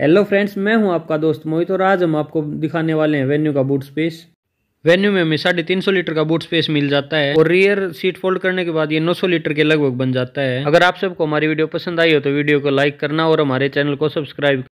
hello friends मैं हूं आपका दोस्त मोहित और आज हम आपको दिखाने वाले हैं वेन्यू का बूट स्पेस वेन्यू में हमें साढ़े तीन सौ लीटर का बूट स्पेस मिल जाता है और रियर सीट फोल्ड करने के बाद ये नौ सौ लीटर के लगभग बन जाता है अगर आप सबको हमारी वीडियो पसंद आई हो तो वीडियो को लाइक करना और हमारे चैनल को सब्सक्राइब